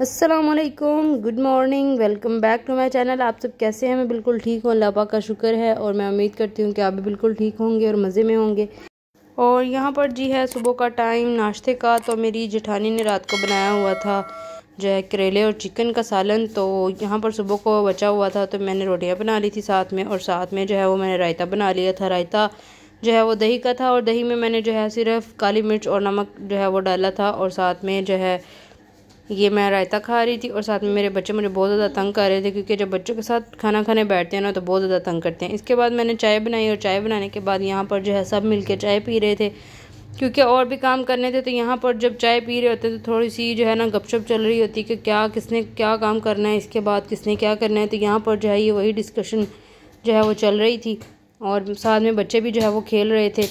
Aslam good morning welcome back to my channel आप सब कैसे हैं मैं बिल्कुल ठीक हूँ अल्लाह का शुक्र है और मैं उम्मीद करती हूँ कि आप भी बिल्कुल ठीक होंगे और मज़े में होंगे और यहाँ पर जी है सुबह का टाइम नाश्ते का तो मेरी जेठानी ने रात को बनाया हुआ था जो है करेले और चिकन का सालन तो यहाँ पर सुबह को बचा हुआ था तो मैंने रोटियाँ बना ली थी साथ में और साथ में जो है वो मैंने रायता बना लिया था रायता जो है वो दही का था और दही में मैंने जो है सिर्फ काली मिर्च और नमक जो है वो डाला था और साथ में जो है ये मैं रायता खा रही थी और साथ में मेरे बच्चे मुझे बहुत ज़्यादा तंग कर रहे थे क्योंकि जब बच्चों के साथ खाना खाने बैठते हैं ना तो बहुत ज़्यादा तंग करते हैं इसके बाद मैंने चाय बनाई और चाय बनाने के बाद यहाँ पर जो है सब मिलके चाय पी रहे थे क्योंकि और भी काम करने थे तो यहाँ पर जब चाय पी रहे होते तो थोड़ी सी जो है ना गपशप चल रही होती कि क्या किसने क्या काम करना है इसके बाद किसने क्या करना है तो यहाँ पर जो है ये वही डिस्कशन जो है वो चल रही थी और साथ में बच्चे भी जो है वो खेल रहे थे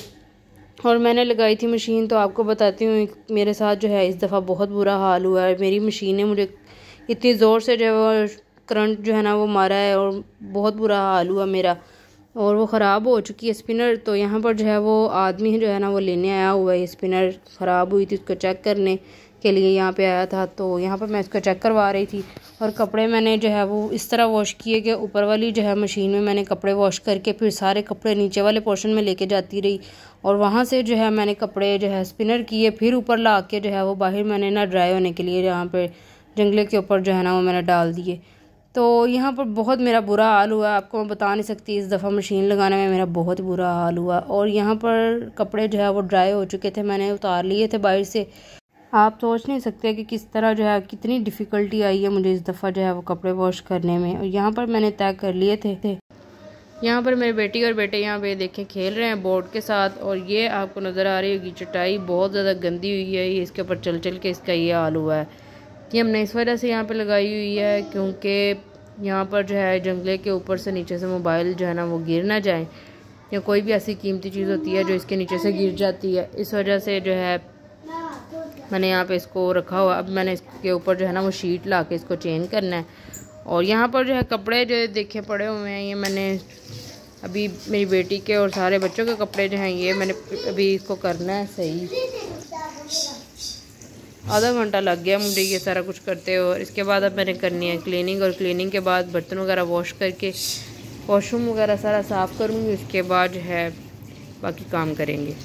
और मैंने लगाई थी मशीन तो आपको बताती हूँ मेरे साथ जो है इस दफ़ा बहुत बुरा हाल हुआ है मेरी मशीन ने मुझे इतनी ज़ोर से जो है वो करंट जो है ना वो मारा है और बहुत बुरा हाल हुआ मेरा और वो ख़राब हो चुकी है स्पिनर तो यहाँ पर जो है वो आदमी जो है ना वो लेने आया हुआ है स्पिनर ख़राब हुई थी उसको चेक करने के लिए यहाँ पे आया था तो यहाँ पर मैं इसको चेक करवा रही थी और कपड़े मैंने जो है वो इस तरह वॉश किए कि ऊपर वाली जो है मशीन में मैंने कपड़े वॉश करके फिर सारे कपड़े नीचे वाले पोर्शन में लेके जाती रही और वहाँ से जो है मैंने कपड़े जो है स्पिनर किए फिर ऊपर ला के जो है वो बाहर मैंने ना ड्राई होने के लिए यहाँ पर जंगले के ऊपर जो है ना वो मैंने डाल दिए तो यहाँ पर बहुत मेरा बुरा हाल हुआ आपको मैं बता नहीं सकती इस दफ़ा मशीन लगाने में मेरा बहुत बुरा हाल हुआ और यहाँ पर कपड़े जो है वो ड्राई हो चुके थे मैंने उतार लिए थे बाहर से आप सोच नहीं सकते कि किस तरह जो है कितनी डिफ़िकल्टी आई है मुझे इस दफ़ा जो है वो कपड़े वॉश करने में और यहाँ पर मैंने तय कर लिए थे, थे। यहाँ पर मेरी बेटी और बेटे यहाँ पे देखें खेल रहे हैं बोर्ड के साथ और ये आपको नज़र आ रही होगी चटाई बहुत ज़्यादा गंदी हुई है ये इसके ऊपर चल चल के इसका ये हाल हुआ है ये हमने इस वजह से यहाँ पर लगाई हुई है क्योंकि यहाँ पर जो है जंगले के ऊपर से नीचे से मोबाइल जो है ना वो गिर ना जाए या कोई भी ऐसी कीमती चीज़ होती है जो इसके नीचे से गिर जाती है इस वजह से जो है मैंने यहाँ पे इसको रखा हुआ अब मैंने इसके ऊपर जो है ना वो शीट ला के इसको चेंज करना है और यहाँ पर जो है कपड़े जो देखे पड़े हुए हैं ये मैंने अभी मेरी बेटी के और सारे बच्चों के कपड़े जो हैं ये मैंने अभी इसको करना है सही आधा घंटा लग गया मुझे ये सारा कुछ करते हो और इसके बाद अब मैंने करनी है क्लीनिंग और क्लीनिंग के बाद बर्तन वगैरह वॉश करके वॉशरूम वगैरह सारा साफ़ करूँगी उसके बाद जो है बाकी काम करेंगे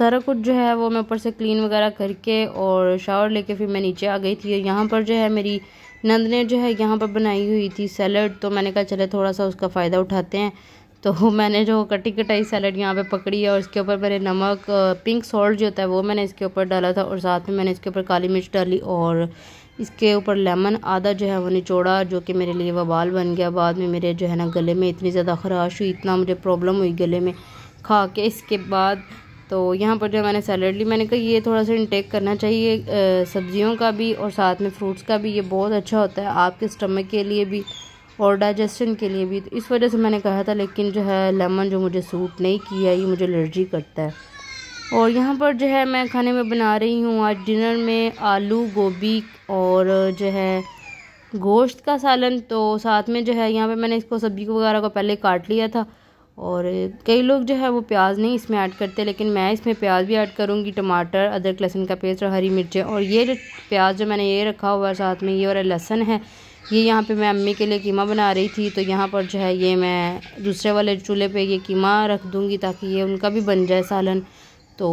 सारा कुछ जो है वो मैं ऊपर से क्लीन वगैरह करके और शावर लेके फिर मैं नीचे आ गई थी और यहाँ पर जो है मेरी नंद ने जो है यहाँ पर बनाई हुई थी सैलड तो मैंने कहा चले थोड़ा सा उसका फ़ायदा उठाते हैं तो मैंने जो कटी कटाई सैलड यहाँ पे पकड़ी है और इसके ऊपर मेरे नमक पिंक सॉल्ट जो होता है वो मैंने इसके ऊपर डाला था और साथ में मैंने इसके ऊपर काली मिर्च डाली और इसके ऊपर लेमन आधा जो है वो निचोड़ा जो कि मेरे लिए वबाल बन गया बाद में मेरे जो है ना गले में इतनी ज़्यादा खराश हुई इतना मुझे प्रॉब्लम हुई गले में खा के इसके बाद तो यहाँ पर जो मैंने सैलड ली मैंने कहा ये थोड़ा सा इनटेक करना चाहिए सब्जियों का भी और साथ में फ्रूट्स का भी ये बहुत अच्छा होता है आपके स्टमक के लिए भी और डाइजेशन के लिए भी तो इस वजह से मैंने कहा था लेकिन जो है लेमन जो मुझे सूट नहीं किया ये मुझे एलर्जी करता है और यहाँ पर जो है मैं खाने में बना रही हूँ आज डिनर में आलू गोभी और जो है गोश्त का सालन तो साथ में जो है यहाँ पे मैंने इसको सब्जी वगैरह को पहले काट लिया था और कई लोग जो है वो प्याज नहीं इसमें ऐड करते लेकिन मैं इसमें प्याज भी ऐड करूँगी टमाटर अदरक लहसुन का पेस्ट और हरी मिर्चें और ये जो प्याज जो मैंने ये रखा हुआ है साथ में ये और लहसन है ये यहाँ पे मैं अम्मी के लिए कीमा बना रही थी तो यहाँ पर जो है ये मैं दूसरे वाले चूल्हे पे ये कीमा रख दूँगी ताकि ये उनका भी बन जाए सालन तो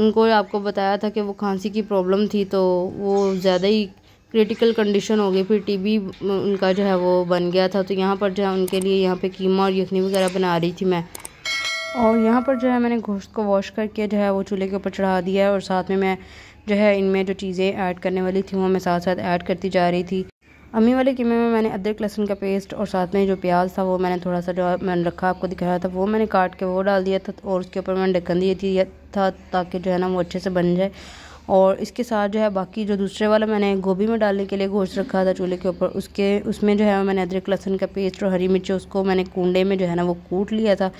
उनको आपको बताया था कि वो खांसी की प्रॉब्लम थी तो वो ज़्यादा ही क्रिटिकल कंडीशन हो गई फिर टीबी उनका जो है वो बन गया था तो यहाँ पर जो है उनके लिए यहाँ पे कीमा और यखनी वगैरह बना रही थी मैं और यहाँ पर जो है मैंने गोश्त को वॉश करके जो है वो चूल्हे के ऊपर चढ़ा दिया और साथ में मैं जो है इनमें जो चीज़ें ऐड करने वाली थी वो मैं साथ साथ ऐड करती जा रही थी अम्मी वाले कीमे में मैंने अदरक लहसुन का पेस्ट और साथ में जो प्याज था वो मैंने थोड़ा सा जो मैंने रखा आपको दिखाया था वो मैंने काट के वो डाल दिया था और उसके ऊपर मैंने ढक्कन दिया थी था ताकि जो है ना वो अच्छे से बन जाए और इसके साथ जो है बाकी जो दूसरे वाला मैंने गोभी में डालने के लिए गोश्त रखा था चूल्हे के ऊपर उसके उसमें जो है मैंने अदरक लहसुन का पेस्ट और हरी मिर्च उसको मैंने कूडे में जो है ना वो कूट लिया था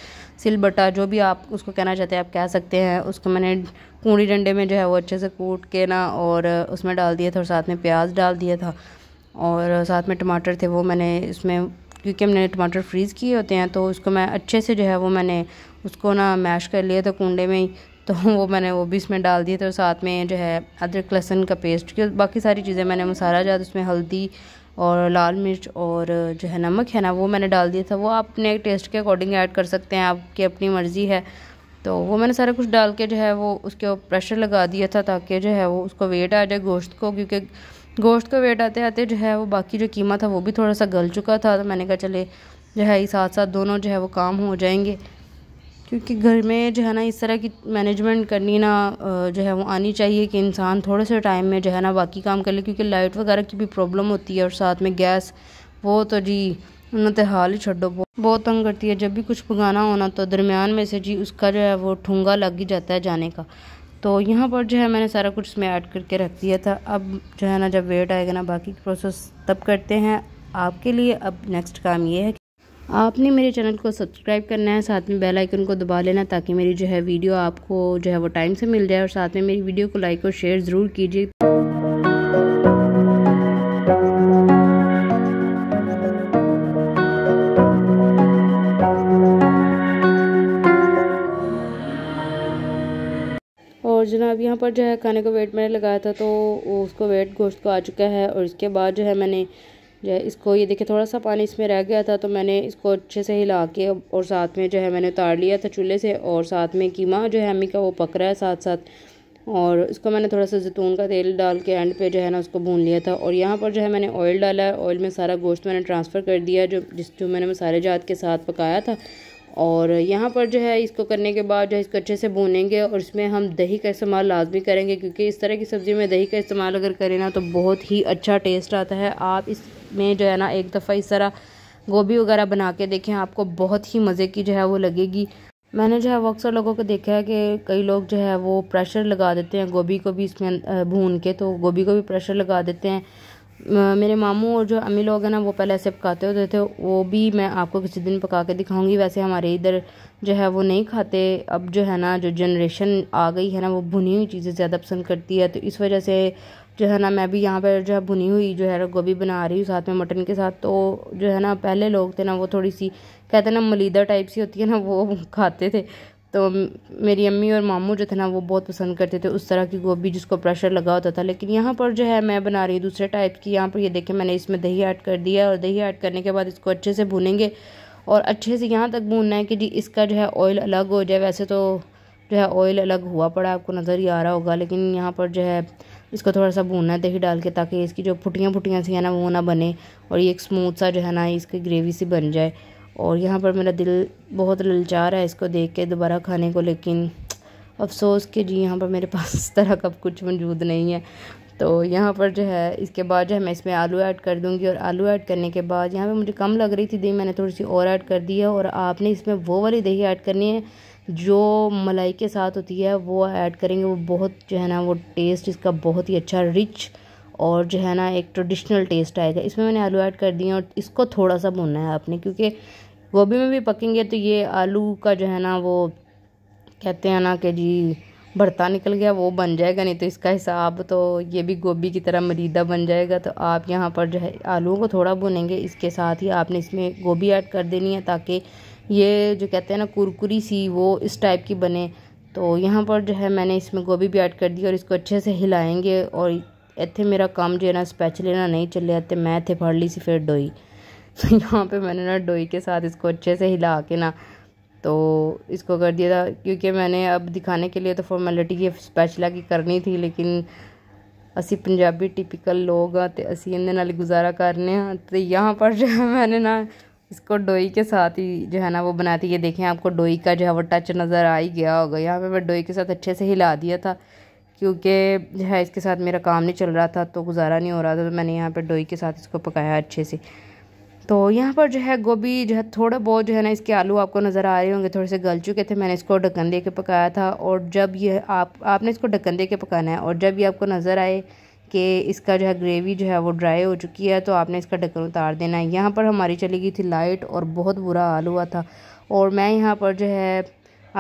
सिल बटा जो भी आप उसको कहना चाहते हैं आप कह सकते हैं उसको मैंने कूड़ी डंडे में जो है वो अच्छे से कूट के ना और उसमें डाल दिया था और साथ में प्याज डाल दिया था और साथ में टमाटर थे वो मैंने इसमें क्योंकि हमने टमाटर फ्रीज़ किए होते हैं तो उसको मैं अच्छे से जो है वो मैंने उसको ना मैश कर लिया था कूडे में ही तो वो मैंने वो भी इसमें डाल दिए थे और साथ में जो है अदरक लहसुन का पेस्ट क्यों बाकी सारी चीज़ें मैंने मसाला ज्यादा उसमें हल्दी और लाल मिर्च और जो है नमक है ना वो मैंने डाल दिया था वो आप अपने टेस्ट के अकॉर्डिंग ऐड कर सकते हैं आपकी अपनी मर्ज़ी है तो वो मैंने सारा कुछ डाल के जो है वो उसके ऊपर प्रेशर लगा दिया था ताकि जो है वो उसको वेट आ जाए गोश्त को क्योंकि गोश्त का वेट आते आते जो है वो बाकी जो कीमा था वो भी थोड़ा सा गल चुका था तो मैंने कहा चले जो है साथ साथ दोनों जो है वो काम हो जाएंगे क्योंकि घर में जो है ना इस तरह की मैनेजमेंट करनी ना जो है वो आनी चाहिए कि इंसान थोड़े से टाइम में जो है ना बाकी काम कर ले क्योंकि लाइट वगैरह की भी प्रॉब्लम होती है और साथ में गैस वो तो जी उन्हें तो हाल ही छोड़ो बहुत तंग करती है जब भी कुछ पकाना होना तो दरमियान में से जी उसका जो है वो ठूंगा लग ही जाता है जाने का तो यहाँ पर जो है मैंने सारा कुछ इसमें ऐड करके रख दिया था अब जो है ना जब वेट आएगा ना बाकी प्रोसेस तब करते हैं आपके लिए अब नेक्स्ट काम ये है आपने मेरे चैनल को सब्सक्राइब करना है साथ में बेल आइकन को दबा लेना ताकि मेरी जो है वीडियो आपको जो है वो टाइम से मिल जाए और साथ में मेरी वीडियो को लाइक और शेयर ज़रूर कीजिए और जनाब यहाँ पर जो है खाने को वेट मैंने लगाया था तो उसको वेट गोश्त को आ चुका है और इसके बाद जो है मैंने जो है इसको ये देखिए थोड़ा सा पानी इसमें रह गया था तो मैंने इसको अच्छे से हिला के और साथ में जो है मैंने उतार लिया था चूल्हे से और साथ में कीमा जो है अम्मी का वो पक रहा है साथ साथ और इसको मैंने थोड़ा सा जैतून का तेल डाल के एंड पे जो है ना उसको भून लिया था और यहाँ पर जो है मैंने ऑयल डाला है ऑयल में सारा गोश्त मैंने ट्रांसफ़र कर दिया जो जिस जो मैंने मसाले जात के साथ पकाया था और यहाँ पर जो है इसको करने के बाद जो है इसको अच्छे से भूनेंगे और इसमें हम दही का इस्तेमाल लाजमी करेंगे क्योंकि इस तरह की सब्ज़ी में दही का इस्तेमाल अगर करें ना तो बहुत ही अच्छा टेस्ट आता है आप इसमें जो है ना एक दफ़ा इस तरह गोभी वगैरह बना के देखें आपको बहुत ही मज़े की जो है वो लगेगी मैंने जो है वो अक्सर लोगों को देखा है कि कई लोग जो है वो प्रेशर लगा देते हैं गोभी को भी इसमें भून के तो गोभी को भी प्रेशर लगा देते हैं मेरे मामू और जो अम्मी लोग हैं ना वो पहले ऐसे पकाते होते थे वो भी मैं आपको किसी दिन पका के दिखाऊंगी वैसे हमारे इधर जो है वो नहीं खाते अब जो है ना जो जनरेशन आ गई है ना वो भुनी हुई चीज़ें ज़्यादा पसंद करती है तो इस वजह से जो है ना मैं भी यहाँ पर जो है भुनी हुई जो है गोभी बना रही हूँ साथ में मटन के साथ तो जो है ना पहले लोग थे ना वो थोड़ी सी कहते हैं ना मलीदा टाइप सी होती है ना वो खाते थे तो मेरी अम्मी और मामू जो थे ना वो बहुत पसंद करते थे उस तरह की गोभी जिसको प्रेशर लगा होता था लेकिन यहाँ पर जो है मैं बना रही हूँ दूसरे टाइप की यहाँ पर ये देखें मैंने इसमें दही ऐड कर दिया और दही ऐड करने के बाद इसको अच्छे से भूनेंगे और अच्छे से यहाँ तक भूनना है कि जी इसका जो है ऑयल अलग हो जाए वैसे तो जो है ऑयल अलग हुआ पड़ा आपको नज़र ही आ रहा होगा लेकिन यहाँ पर जो है इसको थोड़ा सा भूनना है दही डाल के ताकि इसकी जो फुटियाँ फुटियाँ सी है ना वो ना बने और ये एक स्मूथ सा जो है ना इसकी ग्रेवी सी बन जाए और यहाँ पर मेरा दिल बहुत ललचा रहा है इसको देख के दोबारा खाने को लेकिन अफसोस कि जी यहाँ पर मेरे पास इस तरह का कुछ मौजूद नहीं है तो यहाँ पर जो है इसके बाद जो है मैं इसमें आलू ऐड कर दूँगी और आलू ऐड करने के बाद यहाँ पर मुझे कम लग रही थी दही मैंने थोड़ी सी और ऐड कर दी है और आपने इसमें वो वाली दही ऐड करनी है जो मलाई के साथ होती है वो ऐड करेंगे वो बहुत जो है ना वो टेस्ट इसका बहुत ही अच्छा रिच और जो है ना एक ट्रेडिशनल टेस्ट आएगा इसमें मैंने आलू ऐड कर दिए और इसको थोड़ा सा भुनना है आपने क्योंकि गोभी में भी पकेंगे तो ये आलू का जो है ना वो कहते हैं ना कि जी भरता निकल गया वो बन जाएगा नहीं तो इसका हिसाब तो ये भी गोभी की तरह मरीदा बन जाएगा तो आप यहाँ पर जो है आलूओं को थोड़ा भुनेंगे इसके साथ ही आपने इसमें गोभी ऐड कर देनी है ताकि ये जो कहते हैं ना कुरकुरी सी वो इस टाइप की बने तो यहाँ पर जो है मैंने इसमें गोभी भी ऐड कर दी और इसको अच्छे से हिलाएंगे और इतने मेरा काम जो है ना ਸਪੈਚਲੇ ना नहीं ਚੱਲਿਆ तो मैं इतने फड़ ली सी फिर डोई तो यहाँ पे मैंने ना डोई के साथ इसको अच्छे से हिला के ना तो इसको कर दिया था क्योंकि मैंने अब दिखाने के लिए तो फॉर्मेलिटी की स्पैचला की करनी थी लेकिन असी पंजाबी टिपिकल लोग हाँ तो असी इन गुजारा कर रहे हैं तो यहाँ पर जो है मैंने ना इसको डोई के साथ ही जो है ना वो बनाती है देखें आपको डोई का जो है वो टच नज़र आ ही गया होगा यहाँ पे मैं डोई के साथ अच्छे से हिला दिया था क्योंकि जो है इसके साथ मेरा काम नहीं चल रहा था तो गुजारा नहीं हो रहा था तो मैंने यहाँ पर डोई के साथ इसको पकाया अच्छे से तो यहाँ पर जो है गोभी जो है थोड़ा बहुत जो है ना इसके आलू आपको नज़र आ रहे होंगे थोड़े से गल चुके थे मैंने इसको ढक्कन दे के पकाया था और जब ये आप आपने इसको ढक्कन दे के पकाना है और जब ये आपको नज़र आए कि इसका जो है ग्रेवी जो है वो ड्राई हो चुकी है तो आपने इसका ढक्कन उतार देना है यहाँ पर हमारी चली गई थी लाइट और बहुत बुरा हाल हुआ था और मैं यहाँ पर जो है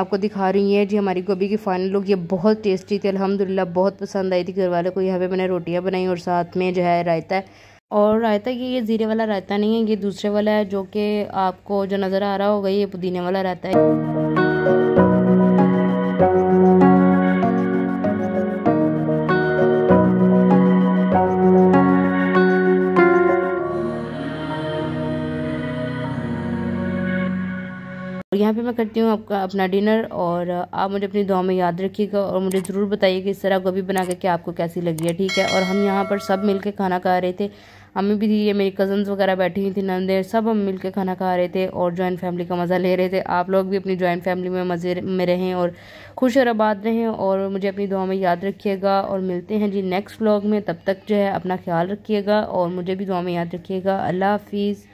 आपको दिखा रही हैं जी हमारी गोभी की फाइनल लुक ये बहुत टेस्टी थी अलहमदिल्ला बहुत पसंद आई थी घर वालों को यहाँ पे मैंने रोटियाँ बनाई और साथ में जो है रायता है और रायता ये ये ज़ीरे वाला रायता नहीं है ये दूसरे वाला है जो कि आपको जो नज़र आ रहा होगा ये पुदीने वाला रहता है मैं करती हूँ आपका अपना डिनर और आप मुझे अपनी दुआ में याद रखिएगा और मुझे ज़रूर बताइएगा इस तरह गोभी बना करके आपको कैसी लगी है ठीक है और हम यहाँ पर सब के खाना खा रहे थे हमें भी ये मेरी कज़न्स वगैरह बैठी हुई थी नंदे सब हम मिलके खाना खा रहे थे और जॉइंट फैमिली का मज़ा ले रहे थे आप लोग भी अपनी जॉइंट फैमिली में मज़े में रहें और खुश और आबाद रहें और मुझे अपनी दुआ में याद रखिएगा और मिलते हैं जी नेक्स्ट व्लॉग में तब तक जो है अपना ख्याल रखिएगा और मुझे भी दुआ में याद रखिएगा अल्लाह हाफिज़